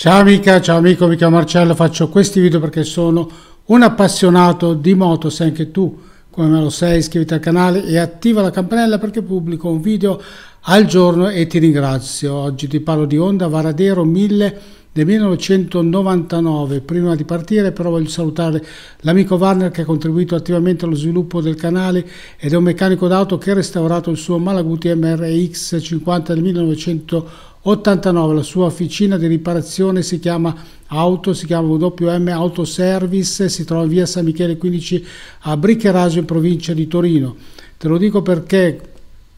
Ciao amica, ciao amico, mi chiamo Marcello, faccio questi video perché sono un appassionato di moto, se anche tu come me lo sei iscriviti al canale e attiva la campanella perché pubblico un video al giorno e ti ringrazio. Oggi ti parlo di Honda Varadero 1000 del 1999. Prima di partire però voglio salutare l'amico Warner che ha contribuito attivamente allo sviluppo del canale ed è un meccanico d'auto che ha restaurato il suo Malaguti MRX 50 del 1999 89, la sua officina di riparazione si chiama Auto, si chiama WM Autoservice, si trova via San Michele 15 a Bricherasio in provincia di Torino. Te lo dico perché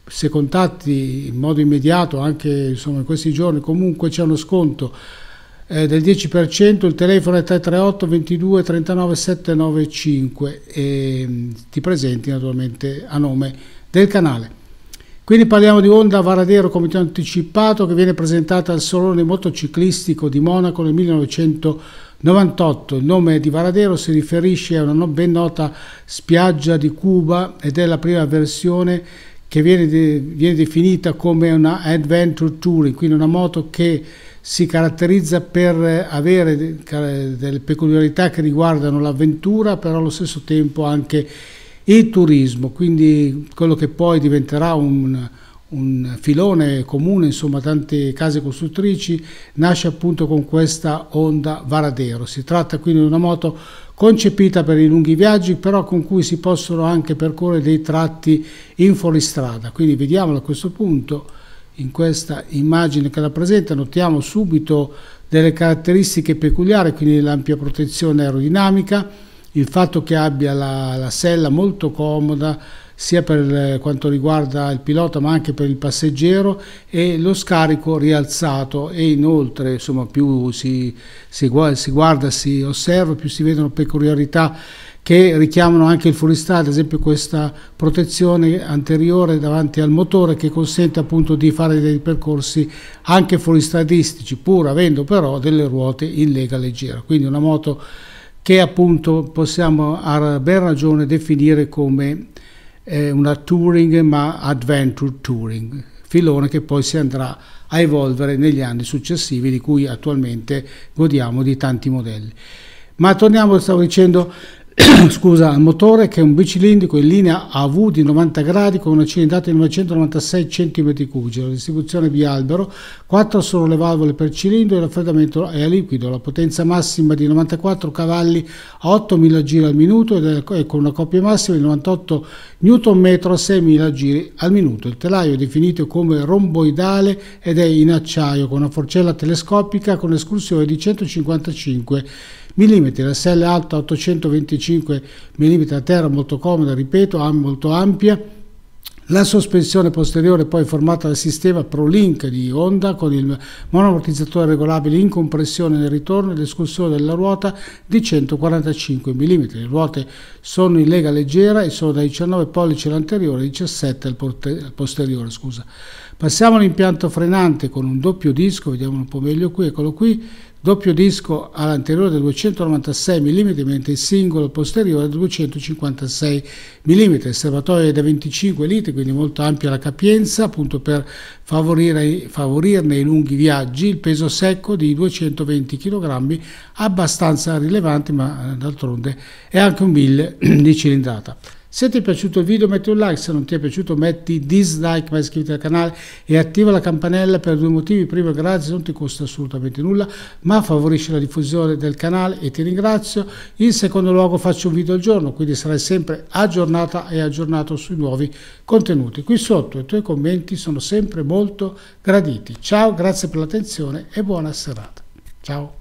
se contatti in modo immediato, anche insomma, in questi giorni, comunque c'è uno sconto eh, del 10%, il telefono è 338 22 39 795 e ti presenti naturalmente a nome del canale. Quindi parliamo di Honda Varadero, come ti ho anticipato, che viene presentata al Salone Motociclistico di Monaco nel 1998. Il nome di Varadero si riferisce a una ben nota spiaggia di Cuba ed è la prima versione che viene, de viene definita come una adventure touring, quindi una moto che si caratterizza per avere delle peculiarità che riguardano l'avventura, però allo stesso tempo anche il il turismo, quindi quello che poi diventerà un, un filone comune, insomma tante case costruttrici, nasce appunto con questa Honda Varadero. Si tratta quindi di una moto concepita per i lunghi viaggi, però con cui si possono anche percorrere dei tratti in fuoristrada. Quindi vediamo a questo punto, in questa immagine che la presenta, notiamo subito delle caratteristiche peculiari, quindi l'ampia protezione aerodinamica, il fatto che abbia la, la sella molto comoda sia per eh, quanto riguarda il pilota ma anche per il passeggero e lo scarico rialzato e inoltre insomma più si, si, si guarda, si osserva, più si vedono peculiarità che richiamano anche il fuoristrada, ad esempio questa protezione anteriore davanti al motore che consente appunto di fare dei percorsi anche fuoristradistici pur avendo però delle ruote in lega leggera, quindi una moto che appunto possiamo a ben ragione definire come eh, una touring ma adventure touring, filone che poi si andrà a evolvere negli anni successivi di cui attualmente godiamo di tanti modelli. Ma torniamo, stavo dicendo, scusa, motore che è un bicilindrico in linea AV di 90 gradi con una cilindrata di 996 cm3, la distribuzione via albero, 4 sono le valvole per cilindro e raffreddamento è a liquido, la potenza massima di 94 cavalli a 8000 giri al minuto e con una coppia massima di 98 Nm a 6000 giri al minuto. Il telaio è definito come romboidale ed è in acciaio con una forcella telescopica con escursione di 155 mm mm, la sella alta 825 mm a terra molto comoda, ripeto, molto ampia, la sospensione posteriore poi formata dal sistema ProLink di Honda con il monoamortizzatore regolabile in compressione nel ritorno e l'escursione della ruota di 145 mm. Le ruote sono in lega leggera e sono da 19 pollici l'anteriore e 17 al, posteriore. Scusa. Passiamo all'impianto frenante con un doppio disco, vediamo un po' meglio qui, eccolo qui, doppio disco all'anteriore del 296 mm mentre il singolo posteriore del 256 mm, il serbatoio è da 25 litri, quindi molto ampia la capienza appunto per favorire, favorirne i lunghi viaggi, il peso secco di 220 kg, abbastanza rilevante ma eh, d'altronde è anche un 1000 di cilindrata. Se ti è piaciuto il video metti un like, se non ti è piaciuto metti dislike, ma iscriviti al canale e attiva la campanella per due motivi. Primo, grazie, non ti costa assolutamente nulla, ma favorisce la diffusione del canale e ti ringrazio. In secondo luogo faccio un video al giorno, quindi sarai sempre aggiornata e aggiornato sui nuovi contenuti. Qui sotto i tuoi commenti sono sempre molto graditi. Ciao, grazie per l'attenzione e buona serata. Ciao.